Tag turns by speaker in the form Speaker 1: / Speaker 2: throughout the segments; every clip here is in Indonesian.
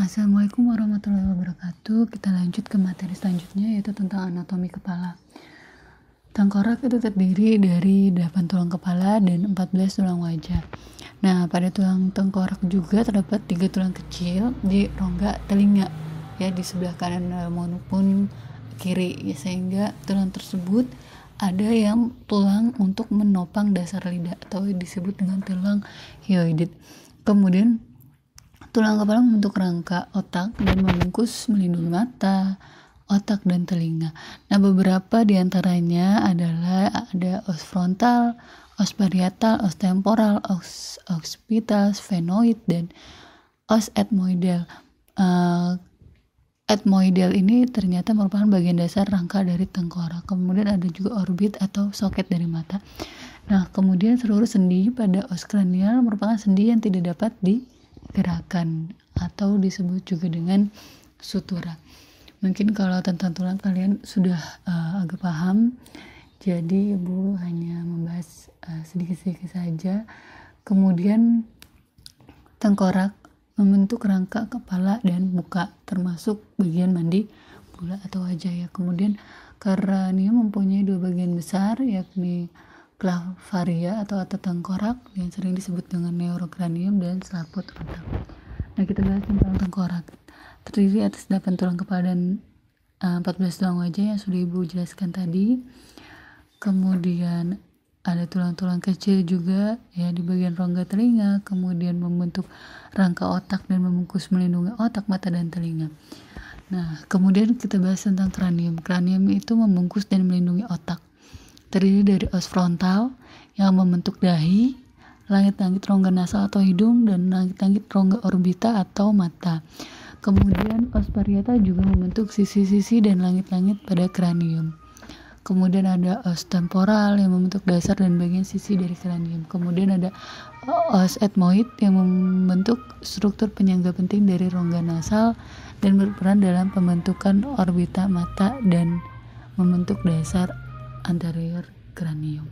Speaker 1: Assalamualaikum warahmatullahi wabarakatuh. Kita lanjut ke materi selanjutnya yaitu tentang anatomi kepala. Tengkorak itu terdiri dari 8 tulang kepala dan 14 tulang wajah. Nah, pada tulang tengkorak juga terdapat 3 tulang kecil di rongga telinga ya di sebelah kanan eh, maupun kiri ya, sehingga tulang tersebut ada yang tulang untuk menopang dasar lidah atau disebut dengan tulang hyoidit. Kemudian Tulang kepala membentuk rangka otak dan membungkus melindungi mata, otak, dan telinga. Nah, beberapa diantaranya adalah ada os frontal, os parietal, os temporal, os occipital, sphenoid, dan os etmoidal. Uh, etmoidal ini ternyata merupakan bagian dasar rangka dari tengkorak. Kemudian ada juga orbit atau soket dari mata. Nah, kemudian seluruh sendi pada os kranial merupakan sendi yang tidak dapat di gerakan atau disebut juga dengan sutura. Mungkin kalau tentang tulang kalian sudah uh, agak paham. Jadi Ibu hanya membahas eh, sedikit-sedikit uh, saja. Kemudian tengkorak membentuk rangka kepala dan muka termasuk bagian mandi bola atau wajah ya. Kemudian karena ini mempunyai dua bagian besar yakni clavaria atau otot tengkorak yang sering disebut dengan neurokranium dan selaput otak. Nah, kita bahas tentang tengkorak. Terdiri atas 8 tulang kepala dan uh, eh, 14 tulang wajah yang sudah Ibu jelaskan tadi. Kemudian ada tulang-tulang kecil juga ya di bagian rongga telinga, kemudian membentuk rangka otak dan membungkus melindungi otak, mata dan telinga. Nah, kemudian kita bahas tentang kranium. Kranium itu membungkus dan melindungi otak terdiri dari os frontal yang membentuk dahi, langit-langit rongga nasal atau hidung, dan langit-langit rongga orbita atau mata. Kemudian os parietal juga membentuk sisi-sisi dan langit-langit pada kranium. Kemudian ada os temporal yang membentuk dasar dan bagian sisi dari kranium. Kemudian ada os etmoid yang membentuk struktur penyangga penting dari rongga nasal dan berperan dalam pembentukan orbita mata dan membentuk dasar anterior cranium.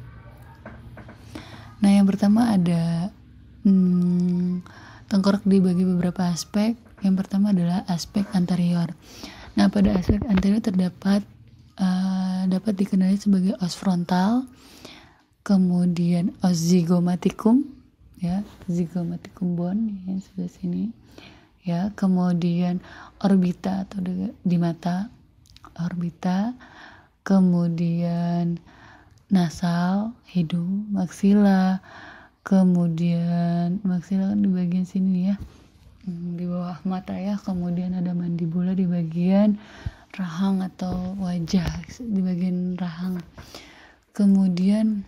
Speaker 1: Nah, yang pertama ada hmm, tengkorak dibagi beberapa aspek. Yang pertama adalah aspek anterior. Nah, pada aspek anterior terdapat uh, dapat dikenali sebagai os frontal, kemudian os zygomaticum, ya, zygomaticum bone ya, yang sebelah sini. Ya, kemudian orbita atau di mata orbita kemudian nasal, hidung, maksila, kemudian maksila kan di bagian sini ya, hmm, di bawah mata ya, kemudian ada mandibula di bagian rahang atau wajah, di bagian rahang. Kemudian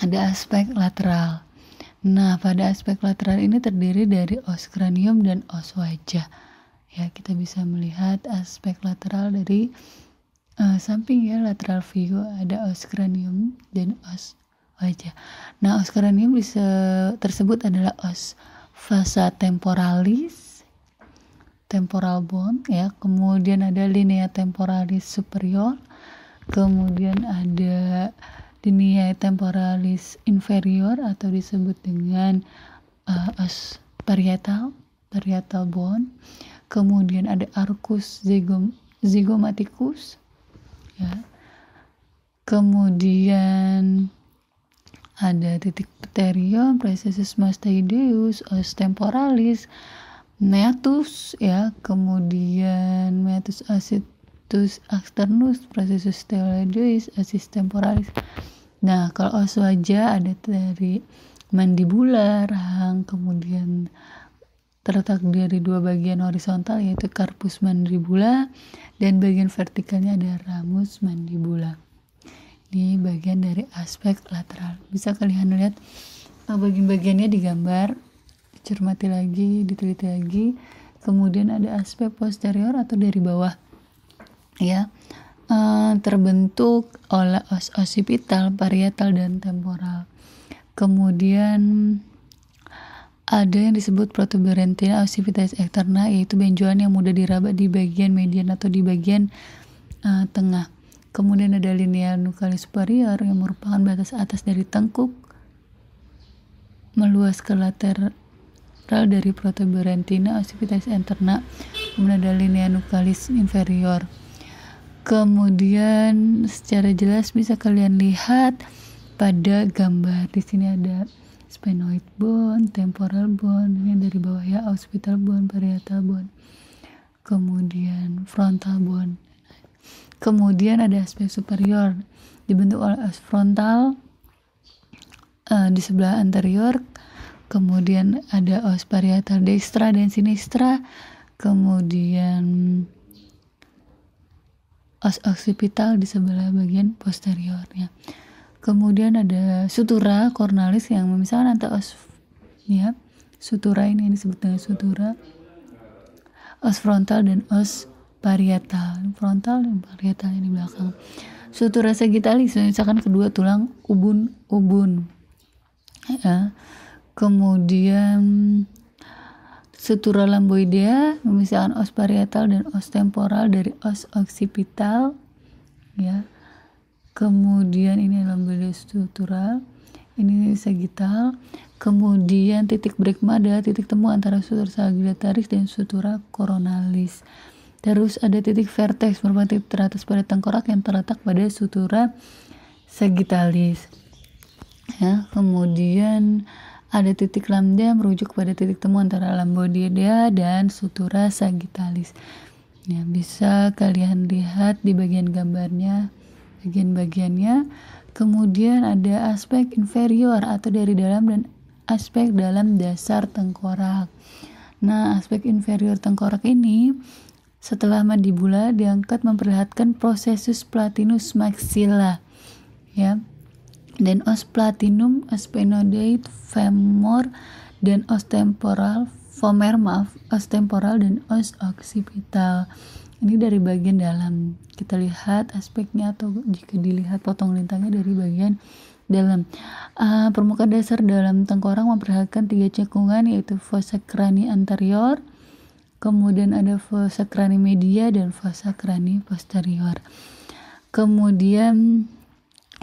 Speaker 1: ada aspek lateral. Nah, pada aspek lateral ini terdiri dari os kranium dan os wajah. Ya, kita bisa melihat aspek lateral dari uh, eh, sampingnya lateral view ada os cranium dan os wajah. Nah, os cranium tersebut adalah os fasa temporalis, temporal bone ya. Kemudian ada linea temporalis superior, kemudian ada linea temporalis inferior atau disebut dengan uh, os parietal, parietal bone. Kemudian ada arcus zygom, zygomaticus ya kemudian ada titik pterium, precessus mastoideus, os temporalis, meatus ya, kemudian meatus acetus externus, precessus teledeus, osis temporalis. Nah, kalau os wajah ada dari mandibular, rahang, kemudian terletak dari dua bagian horizontal yaitu karpus mandibula dan bagian vertikalnya ada ramus mandibula. Ini bagian dari aspek lateral. Bisa kalian lihat eh, bagian-bagiannya digambar, dicermati lagi, diteliti lagi. Kemudian ada aspek posterior atau dari bawah. Ya. Eh, terbentuk oleh os occipital, parietal dan temporal. Kemudian ada yang disebut protuberantina ossificans externa yaitu benjolan yang mudah diraba di bagian median atau di bagian uh, tengah. Kemudian ada linea nucleus superior yang merupakan batas atas dari tengkuk meluas ke lateral dari protuberantina ossificans interna. Kemudian ada linea nukalis inferior. Kemudian secara jelas bisa kalian lihat pada gambar di sini ada sphenoid bone, temporal bone, ini dari bawah ya, occipital bone, parietal bone, kemudian frontal bone. Kemudian ada aspek superior, dibentuk oleh as frontal uh, di sebelah anterior, kemudian ada os parietal dextra dan sinistra, kemudian os occipital di sebelah bagian posteriornya kemudian ada sutura kornalis yang memisahkan antara os ya sutura ini yang disebut dengan sutura os frontal dan os parietal frontal dan parietal yang di belakang sutura sagittalis misalkan kedua tulang ubun ubun ya kemudian sutura lamboidea misalkan os parietal dan os temporal dari os occipital ya kemudian ini alhamdulillah struktural ini sagital kemudian titik brekma adalah titik temu antara sutur sagitaris dan sutura koronalis terus ada titik vertex merupakan titik teratas pada tengkorak yang terletak pada sutura sagitalis ya kemudian ada titik lambda merujuk pada titik temu antara lambodia dan sutura sagitalis ya bisa kalian lihat di bagian gambarnya bagian-bagiannya. Kemudian ada aspek inferior atau dari dalam dan aspek dalam dasar tengkorak. Nah, aspek inferior tengkorak ini setelah mandibula diangkat memperlihatkan prosesus platinus maxilla. Ya. Dan os platinum, os femur dan os temporal, femur maaf, os temporal dan os occipital ini dari bagian dalam kita lihat aspeknya atau jika dilihat potong lintangnya dari bagian dalam uh, ah, permukaan dasar dalam tengkorak memperlihatkan tiga cekungan yaitu fossa krani anterior kemudian ada fossa krani media dan fossa krani posterior kemudian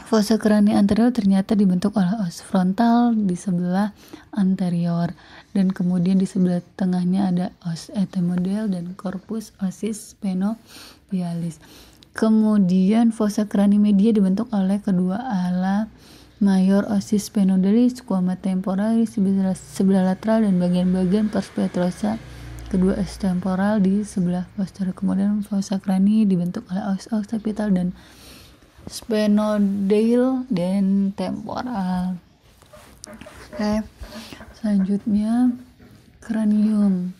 Speaker 1: Fossa kerani anterior ternyata dibentuk oleh os frontal di sebelah anterior dan kemudian di sebelah tengahnya ada os etemodel dan corpus osis sphenopialis. Kemudian fossa kerani media dibentuk oleh kedua ala mayor osis sphenodalis, squama temporalis, sebelah, sebelah lateral dan bagian-bagian perspetrosa kedua os temporal di sebelah posterior. Kemudian fossa kerani dibentuk oleh os occipital dan spenodil dan temporal oke okay. selanjutnya kranium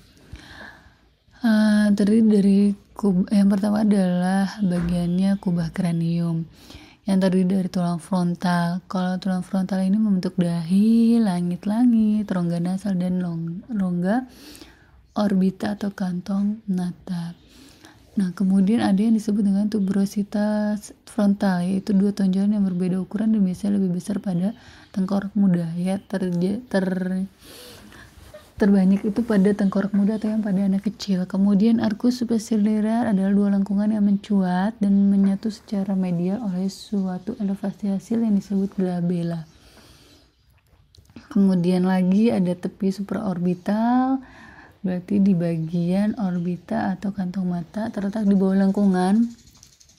Speaker 1: uh, terdiri dari kub yang pertama adalah bagiannya kubah kranium yang terdiri dari tulang frontal. Kalau tulang frontal ini membentuk dahi, langit-langit, rongga nasal dan long, rongga orbita atau kantong natap. Nah, kemudian ada yang disebut dengan tuberositas frontal, yaitu dua tonjolan yang berbeda ukuran dan biasanya lebih besar pada tengkorak muda, ya ter, ter terbanyak itu pada tengkorak muda atau yang pada anak kecil. Kemudian arcus superciliar adalah dua lengkungan yang mencuat dan menyatu secara medial oleh suatu elevasi hasil yang disebut glabella. Kemudian lagi ada tepi supraorbital, berarti di bagian orbita atau kantong mata terletak di bawah lengkungan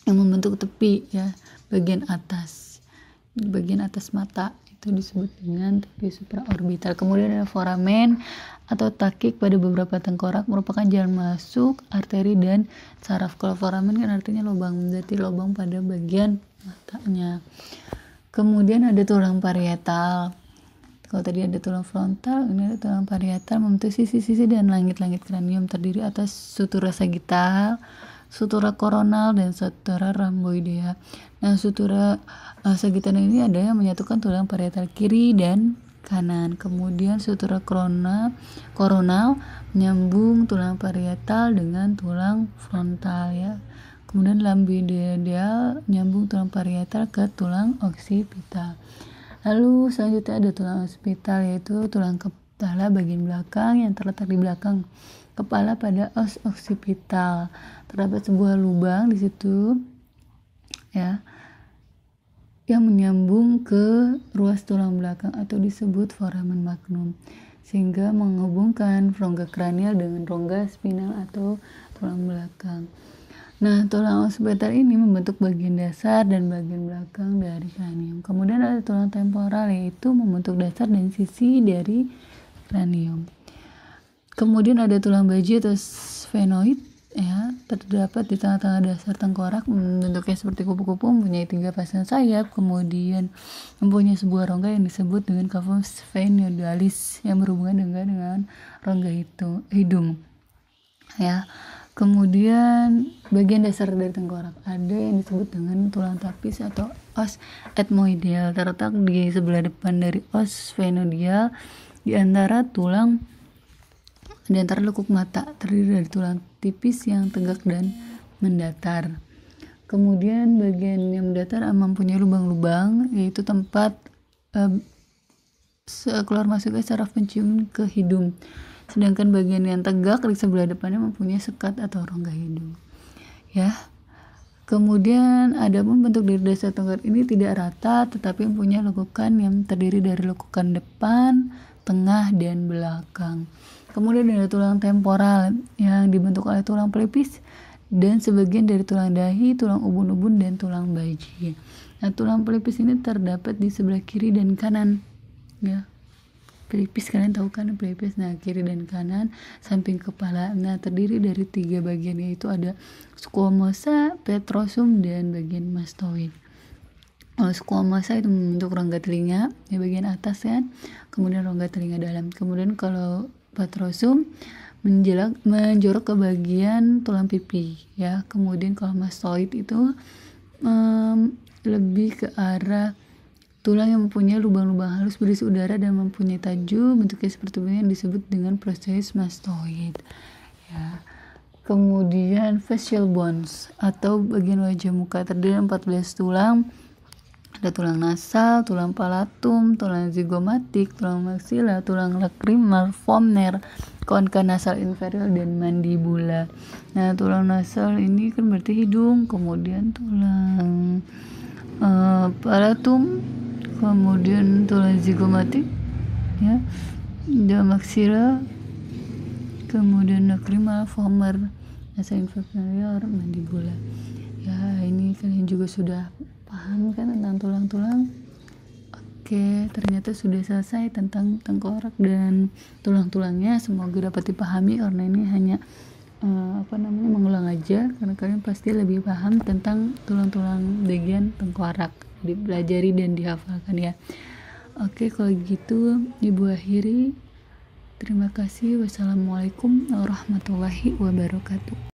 Speaker 1: yang membentuk tepi ya bagian atas di bagian atas mata itu disebut dengan tepi supraorbital kemudian ada foramen atau takik pada beberapa tengkorak merupakan jalan masuk arteri dan saraf kalau foramen kan artinya lubang berarti lubang pada bagian matanya kemudian ada tulang parietal kalau tadi ada tulang frontal, ini ada tulang parietal, membentuk sisi-sisi dan langit-langit kranium terdiri atas sutura sagital, sutura koronal dan sutura ramboidea. Nah, sutura uh, sagital ini ada yang menyatukan tulang parietal kiri dan kanan. Kemudian sutura korona, koronal menyambung tulang parietal dengan tulang frontal ya. Kemudian lambidea menyambung tulang parietal ke tulang oksipital. Lalu selanjutnya ada tulang hospital yaitu tulang kepala bagian belakang yang terletak di belakang kepala pada os occipital. Terdapat sebuah lubang di situ ya yang menyambung ke ruas tulang belakang atau disebut foramen magnum sehingga menghubungkan rongga kranial dengan rongga spinal atau tulang belakang. Nah, tulang oksipital ini membentuk bagian dasar dan bagian belakang dari kranium. Kemudian ada tulang temporal yaitu membentuk dasar dan sisi dari kranium. Kemudian ada tulang baji atau sphenoid ya, terdapat di tengah-tengah dasar tengkorak bentuknya seperti kupu-kupu, mempunyai tiga pasang sayap, kemudian mempunyai sebuah rongga yang disebut dengan cavum sphenoidalis yang berhubungan dengan dengan rongga itu hidung. Ya. Kemudian bagian dasar dari tengkorak ada yang disebut dengan tulang tapis atau os etmoidal terletak di sebelah depan dari os sphenoidal di antara tulang di antara lekuk mata terdiri dari tulang tipis yang tegak dan mendatar. Kemudian bagian yang mendatar mempunyai lubang-lubang yaitu tempat eh, keluar masuknya saraf pencium ke hidung sedangkan bagian yang tegak di sebelah depannya mempunyai sekat atau rongga hidung. Ya. Kemudian ada pun bentuk dari dasar tongkat ini tidak rata tetapi mempunyai lekukan yang terdiri dari lekukan depan, tengah, dan belakang. Kemudian ada tulang temporal yang dibentuk oleh tulang pelipis dan sebagian dari tulang dahi, tulang ubun-ubun, dan tulang baji. Nah, tulang pelipis ini terdapat di sebelah kiri dan kanan. Ya pelipis kalian tahu kan pelipis nah kiri dan kanan samping kepala nah terdiri dari tiga bagian yaitu ada squamosa petrosum dan bagian mastoid Oh, squamosa itu untuk rongga telinga di bagian atas kan kemudian rongga telinga dalam kemudian kalau petrosum menjelak menjorok ke bagian tulang pipi ya kemudian kalau mastoid itu um, lebih ke arah Tulang yang mempunyai lubang-lubang halus berisi udara dan mempunyai tajam bentuknya seperti ini yang disebut dengan proses mastoid. Ya. Kemudian facial bones atau bagian wajah muka terdiri dari 14 tulang. Ada tulang nasal, tulang palatum, tulang zigomatik, tulang maxilla, tulang lacrimal, fomner, konka nasal inferior dan mandibula. Nah, tulang nasal ini kan berarti hidung, kemudian tulang uh, palatum kemudian tulang zigomatik, ya damaksira kemudian nakrima former asa inferior mandibula ya ini kalian juga sudah paham kan tentang tulang-tulang oke ternyata sudah selesai tentang tengkorak dan tulang-tulangnya semoga dapat dipahami karena ini hanya uh, apa namanya mengulang aja karena kalian pasti lebih paham tentang tulang-tulang bagian tengkorak dipelajari dan dihafalkan ya oke kalau gitu ibu akhiri terima kasih wassalamualaikum warahmatullahi wabarakatuh